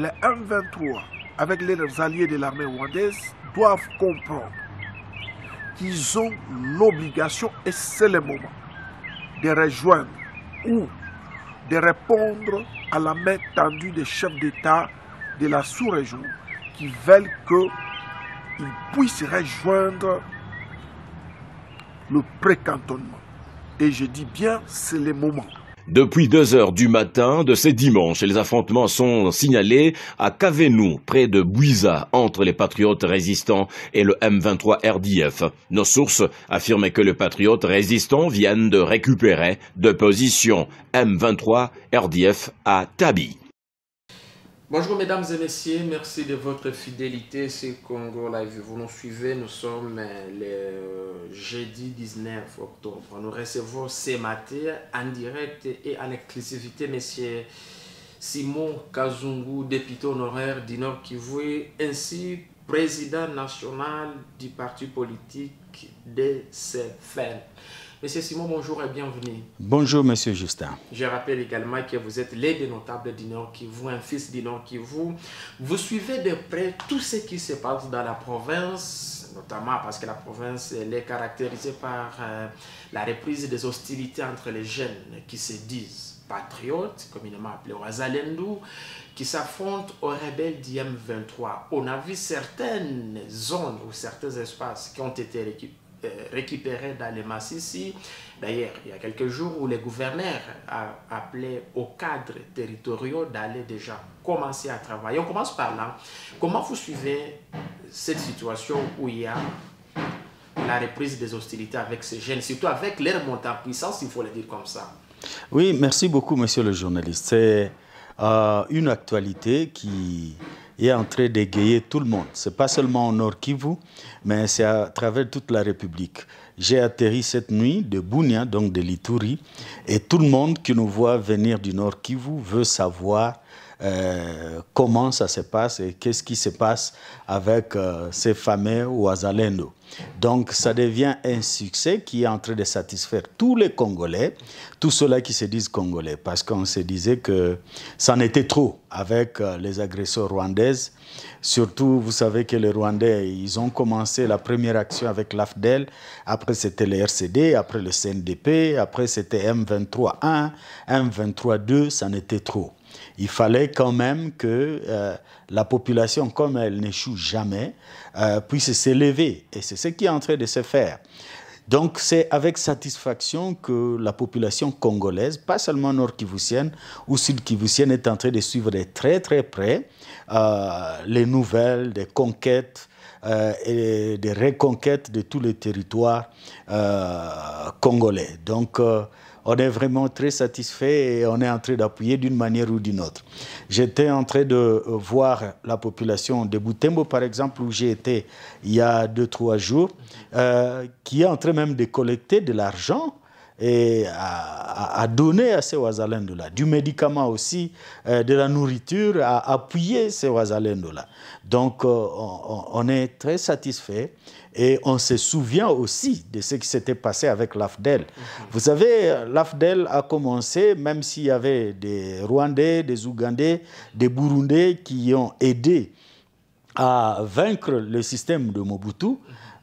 les M23, avec les alliés de l'armée rwandaise, doivent comprendre qu'ils ont l'obligation, et c'est le moment, de rejoindre ou de répondre à la main tendue des chefs d'État de la sous-région qui veulent qu'ils puissent rejoindre le pré-cantonnement. Et je dis bien, c'est le moment. Depuis deux heures du matin de ces dimanches, les affrontements sont signalés à Cavenou, près de Buiza entre les patriotes résistants et le M23 RDF. Nos sources affirment que les patriotes résistants viennent de récupérer deux positions M23 RDF à Tabi. Bonjour mesdames et messieurs, merci de votre fidélité, c'est Congo Live. Vous nous suivez, nous sommes euh, le euh, jeudi 19 octobre. Nous recevons ces matin en direct et en exclusivité messieurs Simon Kazungu, député honoraire du Nord Kivu, ainsi président national du parti politique des CFN. Monsieur Simon, bonjour et bienvenue. Bonjour, Monsieur Justin. Je rappelle également que vous êtes l'aide notable du qui Kivu, un fils du qui Kivu. Vous suivez de près tout ce qui se passe dans la province, notamment parce que la province est caractérisée par euh, la reprise des hostilités entre les jeunes qui se disent patriotes, communément appelé Ouazalendou, qui s'affrontent aux rebelles d'IM23. On a vu certaines zones ou certains espaces qui ont été récupérés euh, récupérés dans les ici. D'ailleurs, il y a quelques jours où les gouverneurs appelé aux cadres territoriaux d'aller déjà commencer à travailler. On commence par là. Comment vous suivez cette situation où il y a la reprise des hostilités avec ces jeunes, surtout avec leur montant puissance, il faut le dire comme ça Oui, merci beaucoup, monsieur le journaliste. C'est euh, une actualité qui est en train d'égayer tout le monde. Ce n'est pas seulement au Nord Kivu, mais c'est à travers toute la République. J'ai atterri cette nuit de Bounia, donc de Lituri, et tout le monde qui nous voit venir du Nord Kivu veut savoir euh, comment ça se passe et qu'est-ce qui se passe avec euh, ces fameux Ouazalendo. Donc ça devient un succès qui est en train de satisfaire tous les Congolais, tous ceux-là qui se disent Congolais, parce qu'on se disait que ça en était trop avec euh, les agresseurs rwandaises Surtout, vous savez que les Rwandais, ils ont commencé la première action avec l'AFDEL, après c'était le RCD, après le CNDP, après c'était M23-1, M23-2, ça n'était trop. Il fallait quand même que euh, la population, comme elle n'échoue jamais, euh, puisse s'élever. Et c'est ce qui est en train de se faire. Donc c'est avec satisfaction que la population congolaise, pas seulement nord-kivusienne ou sud-kivusienne, est en train de suivre de très très près euh, les nouvelles des conquêtes euh, et des reconquêtes de tous les territoires euh, congolais. Donc on est vraiment très satisfait et on est en train d'appuyer d'une manière ou d'une autre. J'étais en train de euh, voir la population de Boutembo, par exemple, où j'ai été il y a deux, trois jours, euh, qui est en train même de collecter de l'argent et à, donner à ces Ouazalendo-là, du médicament aussi, euh, de la nourriture, à appuyer ces Ouazalendo-là. Donc euh, on, est très satisfait et on se souvient aussi de ce qui s'était passé avec l'AFDEL. Mhm. Vous savez, l'AFDEL a commencé, même s'il y avait des Rwandais, des Ougandais, des Burundais qui ont aidé à vaincre le système de Mobutu, mhm.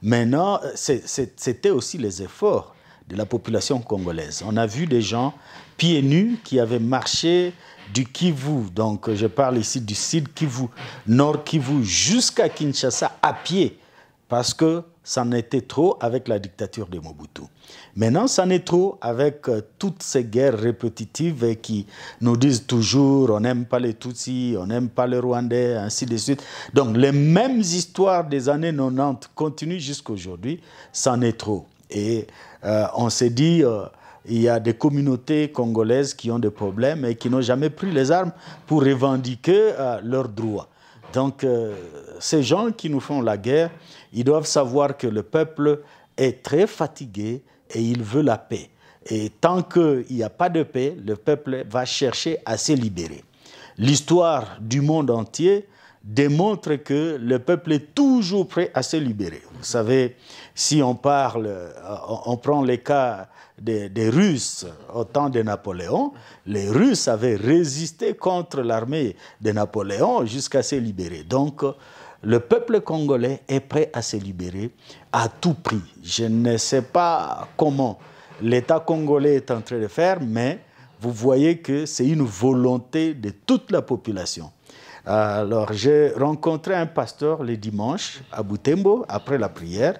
maintenant c'était aussi les efforts de la population congolaise. On a vu des gens pieds nus qui avaient marché du Kivu, donc je parle ici du sud Kivu, nord Kivu, jusqu'à Kinshasa à pied, parce que ça en était trop avec la dictature de Mobutu. Maintenant, ça en est trop avec euh, toutes ces guerres répétitives qui nous disent toujours on n'aime pas les Tutsis, on n'aime pas les Rwandais, ainsi de suite. Donc les mêmes histoires des années 90 continuent jusqu'aujourd'hui, ça en est trop. Et euh, on s'est dit, euh, il y a des communautés congolaises qui ont des problèmes et qui n'ont jamais pris les armes pour revendiquer euh, leurs droits. Donc, ces gens qui nous font la guerre, ils doivent savoir que le peuple est très fatigué et il veut la paix. Et tant qu'il n'y a pas de paix, le peuple va chercher à se libérer. L'histoire du monde entier démontre que le peuple est toujours prêt à se libérer. Vous savez, si on parle, euh, on prend le cas des, des Russes au temps de Napoléon, les Russes avaient résisté contre l'armée de Napoléon jusqu'à se libérer. Donc, le peuple congolais est prêt à se libérer à tout prix. Je ne sais pas comment l'État congolais est en train de faire, mais vous voyez que c'est une volonté de toute la population. Alors, j'ai rencontré un pasteur le dimanche à Boutembo, après la prière,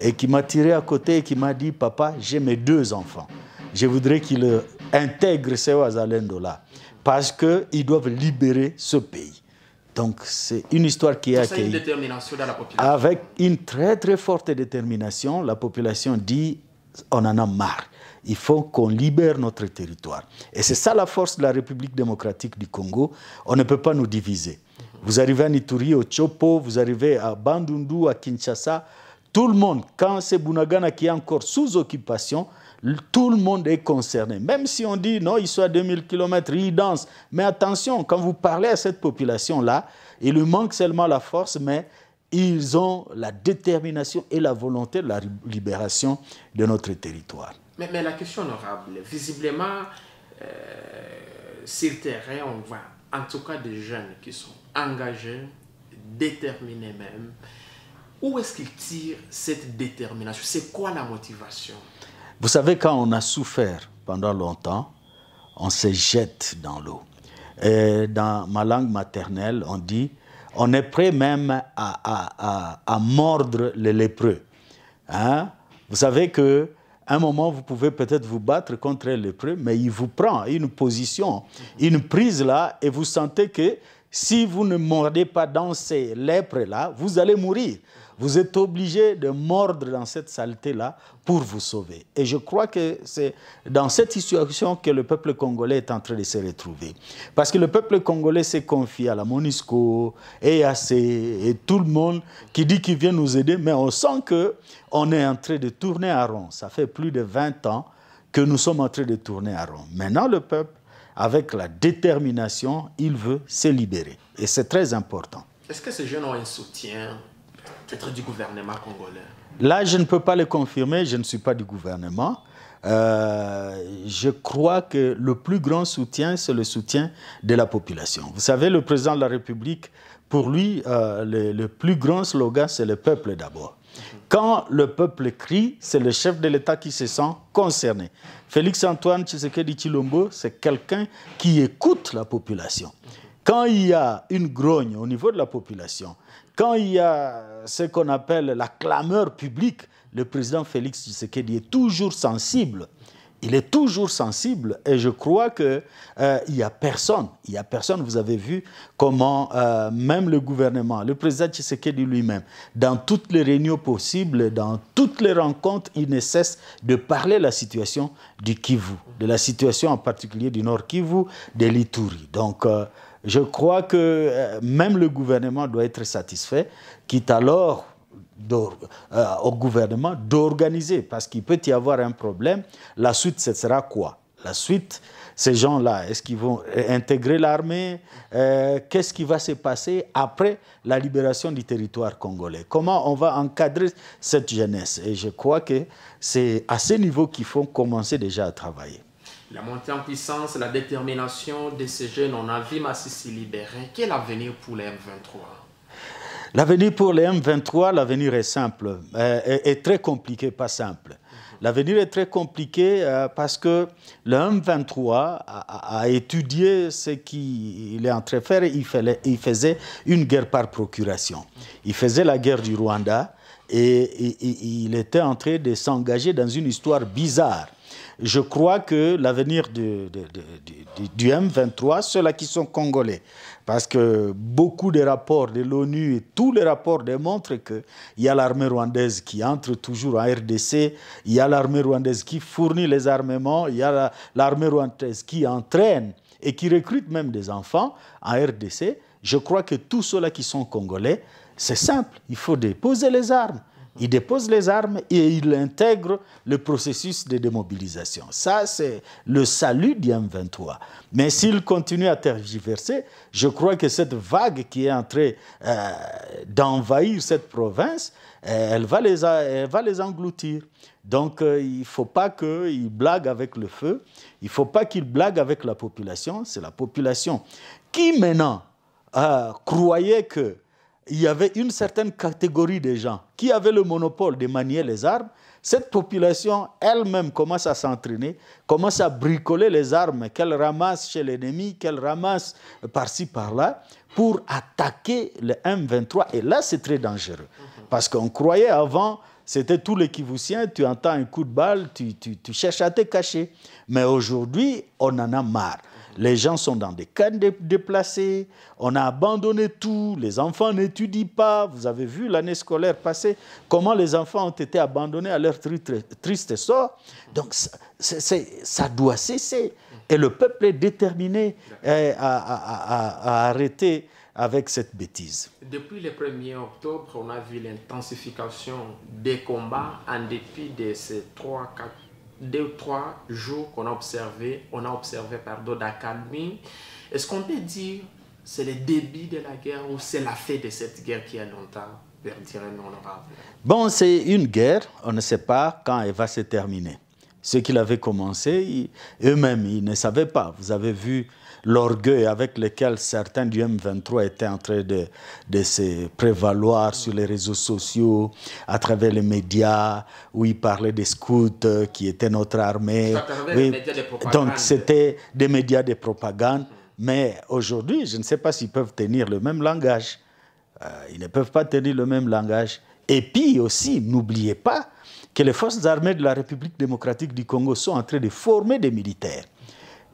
et qui m'a tiré à côté et qui m'a dit Papa, j'ai mes deux enfants. Je voudrais qu'ils intègrent ces Wazalendo-là, parce qu'ils doivent libérer ce pays. Donc, c'est une histoire qui est accueillie. Avec une très, très forte détermination, la population dit on en a marre il faut qu'on libère notre territoire. Et c'est ça la force de la République démocratique du Congo. On ne peut pas nous diviser. Vous arrivez à Nituri, au Chopo, vous arrivez à Bandundu, à Kinshasa. Tout le monde, quand c'est Bunagana qui est encore sous occupation, tout le monde est concerné. Même si on dit, non, ils sont à 2000 km, ils dansent. Mais attention, quand vous parlez à cette population-là, il lui manque seulement la force, mais ils ont la détermination et la volonté de la libération de notre territoire. Mais, mais la question honorable, visiblement, euh, sur le terrain, on voit en tout cas des jeunes qui sont engagés, déterminés même. Où est-ce qu'ils tirent cette détermination C'est quoi la motivation Vous savez, quand on a souffert pendant longtemps, on se jette dans l'eau. Dans ma langue maternelle, on dit on est prêt même à, à, à, mordre les lépreux. Hein? Vous savez que un moment, vous pouvez peut-être vous battre contre lépreux, mais il vous prend une position, une prise là, et vous sentez que si vous ne mordez pas dans ces lèpres là, vous allez mourir. Vous êtes obligé de mordre dans cette saleté-là pour vous sauver. Et je crois que c'est dans cette situation que le peuple congolais est en train de se retrouver. Parce que le peuple congolais s'est confié à la MONUSCO, EAC et tout le monde qui dit qu'il vient nous aider, mais on sent qu'on est en train de tourner à rond. Ça fait plus de 20 ans que nous sommes en train de tourner à rond. Maintenant, le peuple, avec la détermination, il veut se libérer. Et c'est très important. Est-ce que ces jeunes ont un soutien être du gouvernement congolais Là, je ne peux pas le confirmer, je ne suis pas du gouvernement. Euh, je crois que le plus grand soutien, c'est le soutien de la population. Vous savez, le président de la République, pour lui, euh, le, le, plus grand slogan, c'est le peuple d'abord. Quand le peuple crie, c'est le chef de l'État qui se sent concerné. Félix-Antoine Tshisekedi Chilombo, c'est quelqu'un qui écoute la population. Quand il y a une grogne au niveau de la population, quand il y a ce qu'on appelle la clameur publique, le président Félix Tshisekedi est toujours sensible. Il est toujours sensible et je crois qu'il euh, n'y a personne, il a personne, vous avez vu comment euh, même le gouvernement, le président Tshisekedi lui-même, dans toutes les réunions possibles, dans toutes les rencontres, il ne cesse de parler de la situation du Kivu, de la situation en particulier du Nord Kivu, de l'Itouri. Donc euh, je crois que euh, même le gouvernement doit être satisfait, quitte alors euh, au gouvernement d'organiser, parce qu'il peut y avoir un problème. La suite, ce sera quoi La suite, ces gens-là, est-ce qu'ils vont intégrer l'armée euh, Qu'est-ce qui va se passer après la libération du territoire congolais Comment on va encadrer cette jeunesse Et je crois que c'est à ce niveau qu'il faut commencer déjà à travailler. La montée en puissance, la détermination de ces jeunes en avis Massissi libéré. Quel avenir pour les M23 L'avenir pour les M23, l'avenir est simple, euh, est, très compliqué, pas simple. Mhm. L'avenir est très compliqué euh, parce que le M23 a, étudié ce qu'il est en train de faire. Il, il, faisait une guerre par procuration. Il faisait la guerre du Rwanda et, et il était en train de s'engager dans une histoire bizarre je crois que l'avenir du, M23, ceux-là qui sont congolais, parce que beaucoup de rapports de l'ONU et tous les rapports démontrent qu'il y a l'armée rwandaise qui entre toujours en RDC, il y a l'armée rwandaise qui fournit les armements, il y a l'armée rwandaise qui entraîne et qui recrute même des enfants en RDC. Je crois que tous ceux-là qui sont congolais, c'est simple, il faut déposer les armes il dépose les armes et il intègre le processus de démobilisation. Ça, c'est le salut du 23 Mais s'il continue à tergiverser, je crois que cette vague qui est en euh, d'envahir cette province, euh, elle, va les, va les engloutir. Donc, euh, il ne faut pas qu'il blague avec le feu, il ne faut pas qu'il blague avec la population. C'est la population qui, maintenant, croyait que il y avait une certaine catégorie de gens qui avaient le monopole de manier les armes. Cette population elle-même commence à s'entraîner, commence à bricoler les armes qu'elle ramasse chez l'ennemi, qu'elle ramasse par-ci, par-là, pour attaquer le M23. Et là, c'est très dangereux. Parce qu'on croyait avant, c'était tout l'équivautien, tu entends un coup de balle, tu cherches à te cacher. Mais aujourd'hui, on en a marre. Les gens sont dans des cannes déplacées, on a abandonné tout, les enfants n'étudient pas. Vous avez vu l'année scolaire passée, comment les enfants ont été abandonnés à leur triste sort. Donc ça, doit cesser. Et le peuple est déterminé eh, à, arrêter avec cette bêtise. Depuis le 1er octobre, on a vu l'intensification des combats en dépit de ces trois, quatre, deux, trois jours qu'on a observé, on a observé pardon, d'accalmie. Est-ce qu'on peut dire c'est le début de la guerre ou c'est la fin de cette guerre qui a longtemps perdu un honorable Bon, c'est une guerre, on ne sait pas quand elle va se terminer. Ceux qui l'avaient commencé, eux-mêmes, ils ne savaient pas. Vous avez vu l'orgueil avec lequel certains du M23 étaient en train de, se prévaloir sur les réseaux sociaux, à travers les médias, où ils parlaient des scouts euh, qui étaient notre armée. Donc c'était des médias de propagande. Mais aujourd'hui, je ne sais pas s'ils peuvent tenir le même langage. Euh, ils ne peuvent pas tenir le même langage. Et puis aussi, n'oubliez pas que les forces armées de la République démocratique du Congo sont en train de former des militaires.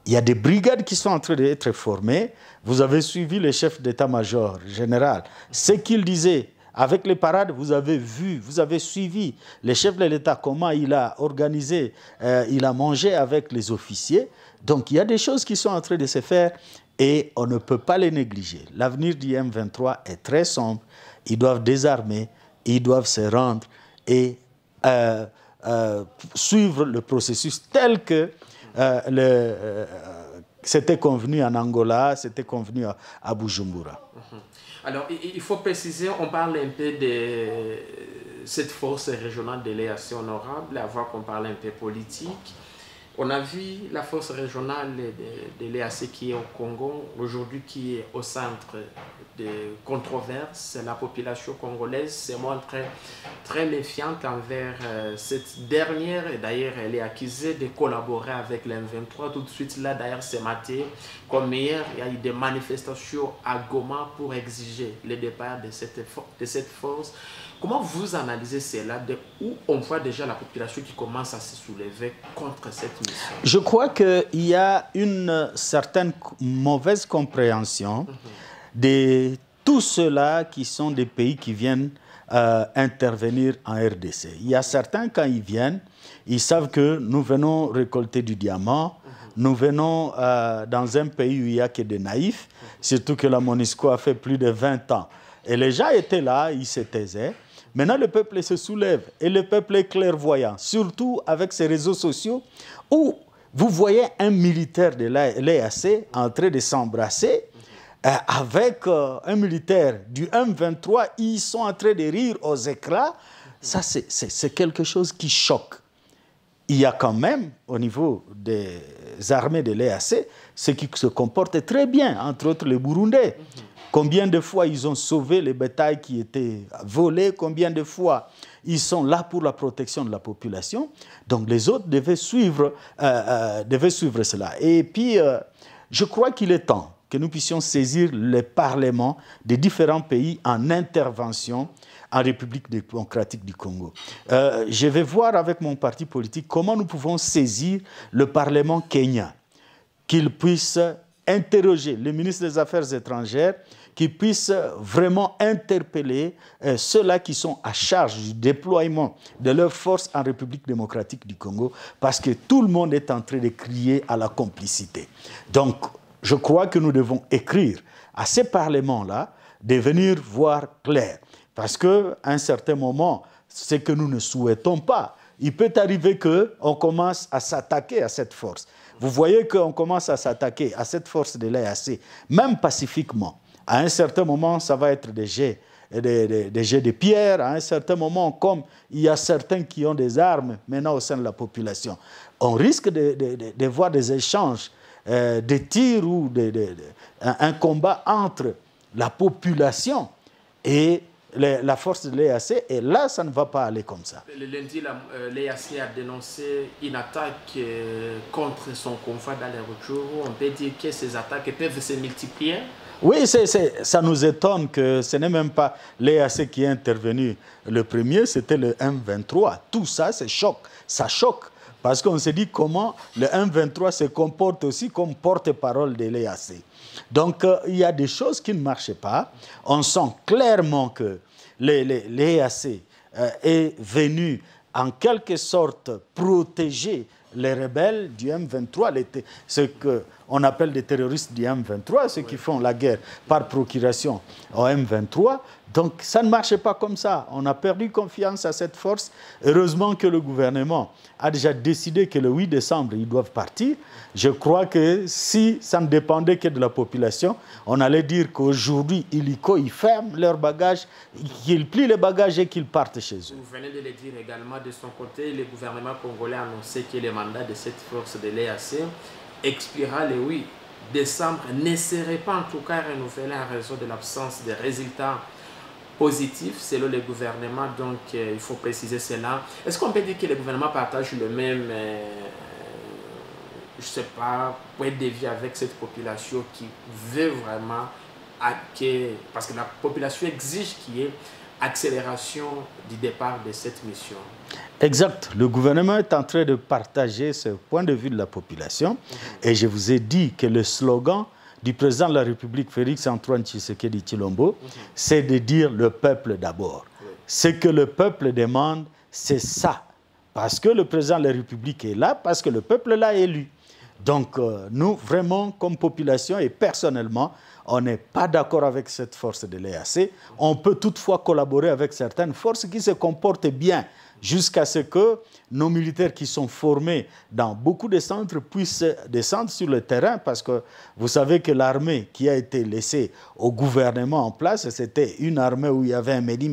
Il y a des brigades qui sont en train d'être formées. Vous avez suivi le chef d'état-major général. Ce qu'il disait avec les parades, vous avez vu, vous avez suivi le chef de l'État, comment il a organisé, euh, il a mangé avec les officiers. Donc il y a des choses qui sont en train de se faire et on ne peut pas les négliger. L'avenir du M23 est très sombre. Ils doivent désarmer, ils doivent se rendre et euh, euh, suivre le processus tel que euh, euh, c'était convenu en Angola, c'était convenu à, Bujumbura. Mhm. Alors, il faut préciser, on parle un peu de cette force régionale de l'élection honorable, avant qu'on parle un peu politique. On a vu la force régionale de, de l'EAC qui est au Congo, aujourd'hui qui est au centre de controverses. La population congolaise se montre très méfiante envers euh, cette dernière. Et d'ailleurs, elle est accusée de collaborer avec l'M23. Tout de suite, là, d'ailleurs, ce matin, comme hier, il y a eu des manifestations à Goma pour exiger le départ de cette, de cette force. Comment vous analysez cela De où on voit déjà la population qui commence à se soulever contre cette je crois qu'il y a une certaine mauvaise compréhension de tous ceux-là qui sont des pays qui viennent euh, intervenir en RDC. Il y a certains, quand ils viennent, ils savent que nous venons récolter du diamant, nous venons euh, dans un pays où il n'y a que des naïfs, surtout que la Monisco a fait plus de 20 ans. Et les gens étaient là, ils se taisaient. Maintenant, le peuple se soulève et le peuple est clairvoyant, surtout avec ses réseaux sociaux où vous voyez un militaire de l'EAC en train de s'embrasser euh, avec euh, un militaire du M23. Ils sont en train de rire aux éclats. Ça, c'est quelque chose qui choque. Il y a quand même, au niveau des armées de l'EAC, ceux qui se comportent très bien, entre autres les Burundais. Combien de fois ils ont sauvé les bétails qui étaient volés, combien de fois ils sont là pour la protection de la population. Donc les autres devaient suivre, euh, euh, devaient suivre cela. Et puis, euh, je crois qu'il est temps que nous puissions saisir les parlements des différents pays en intervention en République démocratique du Congo. je vais voir avec mon parti politique comment nous pouvons saisir le Parlement kenyan, qu'il puisse interroger le ministre des Affaires étrangères, qui puisse vraiment interpeller euh, ceux-là qui sont à charge du déploiement de leurs forces en République démocratique du Congo, parce que tout le monde est en train de crier à la complicité. Donc, je crois que nous devons écrire à ces parlements-là de venir voir clair, parce qu'à un certain moment, ce que nous ne souhaitons pas, il peut arriver qu'on commence à s'attaquer à cette force. Vous voyez qu'on commence à s'attaquer à cette force de l'AAC, même pacifiquement. À un certain moment, ça va être des jets, des, des de pierre. À un certain moment, comme il y a certains qui ont des armes maintenant au sein de la population, on risque de, voir des échanges, euh, des tirs ou un, un combat entre la population et la force de l'EAC, et là, ça ne va pas aller comme ça. Le lundi, euh, l'EAC a dénoncé une attaque euh, contre son confrère dans les On peut dire que ces attaques peuvent se multiplier. Oui, ça nous étonne que ce n'est même pas l'EAC qui est intervenu. Le premier, c'était le M23. Tout ça, c'est choc. Ça choque. Parce qu'on se dit comment le M23 se comporte aussi comme porte-parole de l'EAC. Donc, euh, il y a des choses qui ne marchaient pas. On sent clairement que l'EAC les, euh, est venu en quelque sorte protéger les rebelles du M23, ce qu'on appelle les terroristes du M23, ceux qui font la guerre par procuration au M23, donc ça ne marchait pas comme ça. On a perdu confiance à cette force. Heureusement que le gouvernement a déjà décidé que le 8 décembre, ils doivent partir. Je crois que si ça ne dépendait que de la population, on allait dire qu'aujourd'hui, illico, ils ferment leurs bagages, qu'ils plient les bagages et qu'ils partent chez eux. Vous venez de le dire également de son côté, le gouvernement congolais a annoncé que le mandat de cette force de l'EAC expirera le 8 décembre ne serait pas en tout cas renouvelé en raison de l'absence de résultats positif là le gouvernement. Donc, euh, il faut préciser cela. Est-ce qu'on peut dire que le gouvernement partage le même, je euh, je sais pas, point de vie avec cette population qui veut vraiment que, parce que la population exige qu'il y ait accélération du départ de cette mission. Exact. Le gouvernement est en train de partager ce point de vue de la population. Mhm. Et je vous ai dit que le slogan du président de la République, Félix Antoine Tshisekedi Chilombo, c'est de dire le peuple d'abord. Ce que le peuple demande, c'est ça. Parce que le président de la République est là, parce que le peuple l'a élu. Donc, euh, nous, vraiment, comme population et personnellement, on n'est pas d'accord avec cette force de l'EAC. On peut toutefois collaborer avec certaines forces qui se comportent bien jusqu'à ce que nos militaires qui sont formés dans beaucoup de centres puissent descendre sur le terrain parce que vous savez que l'armée qui a été laissée au gouvernement en place, c'était une armée où il y avait un méli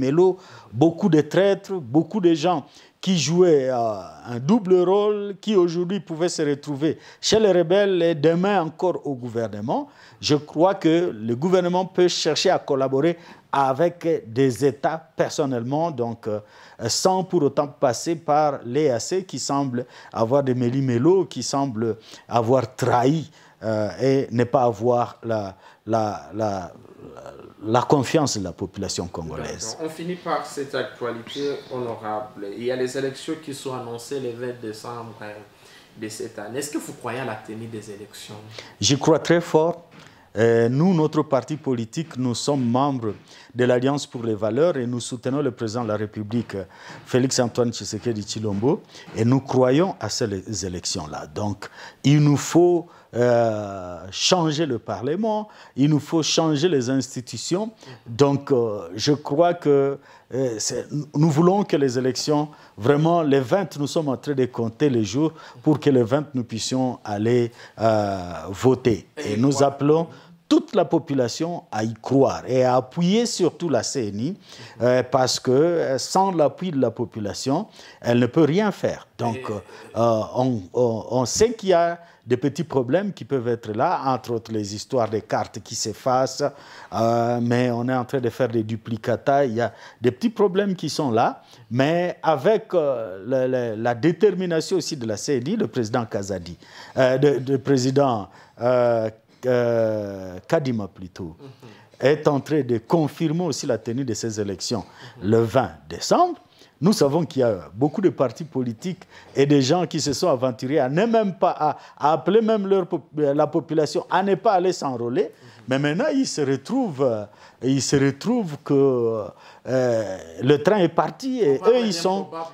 beaucoup de traîtres, beaucoup de gens qui jouait un double rôle, qui aujourd'hui pouvait se retrouver chez les rebelles et demain encore au gouvernement, je crois que le gouvernement peut chercher à collaborer avec des États personnellement, donc euh, sans pour autant passer par l'EAC qui semble avoir des méli mélo qui semble avoir trahi euh, et ne pas avoir la, la, la, confiance de la population congolaise. On finit par cette actualité honorable. Il y a les élections qui sont annoncées le 20 décembre hein, de cette année. Est-ce que vous croyez à la tenue des élections J'y crois très fort. Euh, nous, notre parti politique, nous sommes membres de l'Alliance pour les valeurs et nous soutenons le président de la République, Félix-Antoine Tshisekedi Chilombo, et nous croyons à ces élections-là. Donc, il nous faut euh, changer le Parlement, il nous faut changer les institutions. Donc euh, je crois que euh, nous voulons que les élections, vraiment les 20, nous sommes en train de compter les jours pour que les 20, nous puissions aller voter. Et nous appelons toute la population à y croire et à appuyer surtout la CNI euh, parce que euh, sans l'appui de la population, elle ne peut rien faire. Donc euh, on, sait qu'il y a des petits problèmes qui peuvent être là, entre autres les histoires des cartes qui s'effacent, mais on est en train de faire des duplicata, il y a des petits problèmes qui sont là, mais avec la, détermination aussi de la CNI, le président Kazadi, le président... Euh, Kadima plutôt, est en train de confirmer aussi la tenue de ces élections le 20 décembre. Nous savons qu'il y a beaucoup de partis politiques et des gens qui se sont aventurés à ne même pas, à, appeler même leur, euh, la population à ne pas aller s'enrôler. Mais maintenant, ils se retrouvent, euh, ils se retrouvent que euh, le train est parti et eux, ils sont... en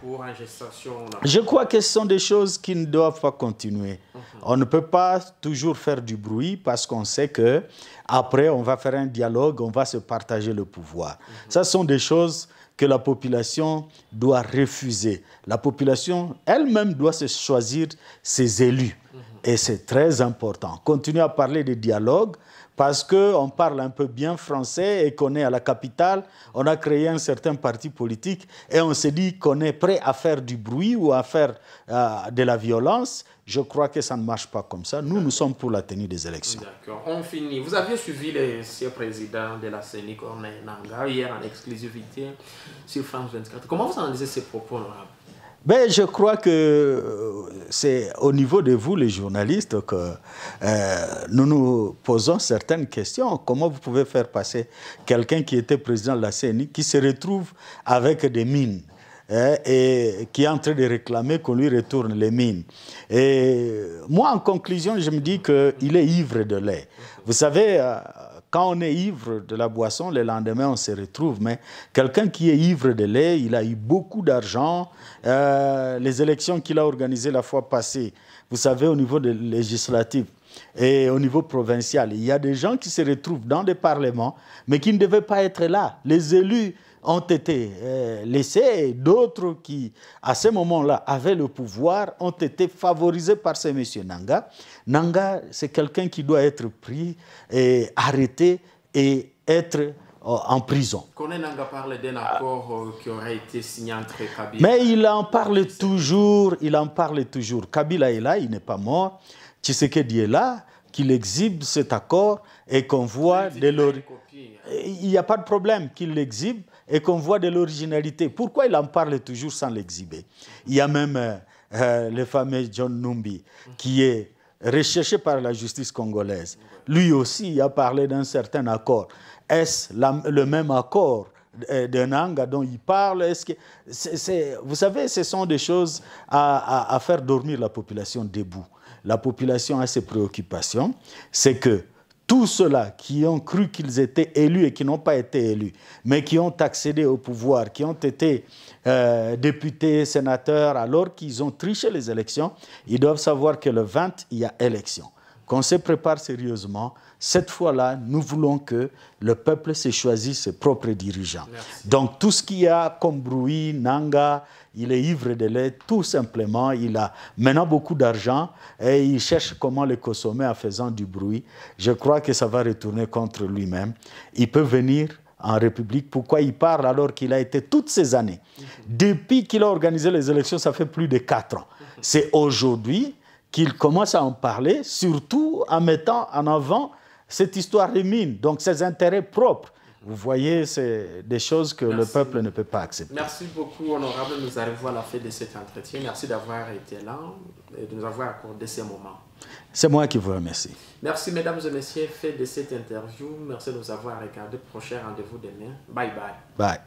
cours, en gestation, Je crois que ce sont des choses qui ne doivent pas continuer. Mhm. On ne peut pas toujours faire du bruit parce qu'on sait que après on va faire un dialogue, on va se partager le pouvoir. Mhm. Ce sont des choses que la population doit refuser. La population elle-même doit se choisir ses élus. Mhm. Et c'est très important. Continuez à parler de dialogue parce qu'on parle un peu bien français et qu'on est à la capitale, on a créé un certain parti politique et on se dit qu'on est prêt à faire du bruit ou à faire euh, de la violence je crois que ça ne marche pas comme ça. Nous, nous sommes pour la tenue des élections. D'accord. On finit. Vous aviez suivi l'ancien président de la CENIC, Corneille Nanga, hier en exclusivité sur France 24. Comment vous analysez ces propos, ben, je crois que euh, c'est au niveau de vous, les journalistes, que euh, nous nous posons certaines questions. Comment vous pouvez faire passer quelqu'un qui était président de la CNI, qui se retrouve avec des mines Hein, et qui est en train de réclamer qu'on lui retourne les mines. Et moi, en conclusion, je me dis qu'il est ivre de lait. Vous savez, euh, quand on est ivre de la boisson, le lendemain, on se retrouve. Mais quelqu'un qui est ivre de lait, il a eu beaucoup d'argent. Euh, les élections qu'il a organisées la fois passée, vous savez, au niveau législatif et au niveau provincial, il y a des gens qui se retrouvent dans des parlements, mais qui ne devaient pas être là. Les élus ont été euh, laissés et d'autres qui, à ce moment-là, avaient le pouvoir, ont été favorisés par ces messieurs Nanga. Nanga, c'est quelqu'un qui doit être pris, et arrêté et être euh, en prison. Nanga parle d'un accord euh, qui aurait été signé entre Kabila. Mais il en parle toujours, il en parle toujours. Kabila est là, il n'est pas mort. Tshisekedi est là, qu'il exhibe cet accord et qu'on voit de l'origine. Hein. Il n'y a pas de problème qu'il l'exhibe et qu'on voit de l'originalité. Pourquoi il en parle toujours sans l'exhiber Il y a même euh, euh, le fameux John Numbi qui est recherché par la justice congolaise. Lui aussi a parlé d'un certain accord. Est-ce le même accord euh, d'un Nanga dont il parle est -ce que Vous savez, ce sont des choses à, à faire dormir la population debout. La population a ses préoccupations. C'est que tous ceux-là qui ont cru qu'ils étaient élus et qui n'ont pas été élus, mais qui ont accédé au pouvoir, qui ont été euh, députés, sénateurs, alors qu'ils ont triché les élections, ils doivent savoir que le 20, il y a élection. Qu'on se prépare sérieusement. Cette fois-là, nous voulons que le peuple se choisisse ses propres dirigeants. Donc tout ce qu'il y a comme bruit, nanga, il est ivre de lait, tout simplement. Il a maintenant beaucoup d'argent et il cherche comment le consommer en faisant du bruit. Je crois que ça va retourner contre lui-même. Il peut venir en République. Pourquoi il parle alors qu'il a été toutes ces années Depuis qu'il a organisé les élections, ça fait plus de quatre ans. C'est aujourd'hui qu'il commence à en parler, surtout en mettant en avant cette histoire des mines, donc ses intérêts propres. Vous voyez, c'est des choses que le peuple ne peut pas accepter. Merci beaucoup, honorable. Nous arrivons à la fin de cet entretien. Merci d'avoir été là et de nous avoir accordé ces moments. C'est moi qui vous remercie. Merci, mesdames et messieurs, fait de cette interview. Merci de nous avoir regardés. Prochain rendez-vous demain. Bye bye. Bye.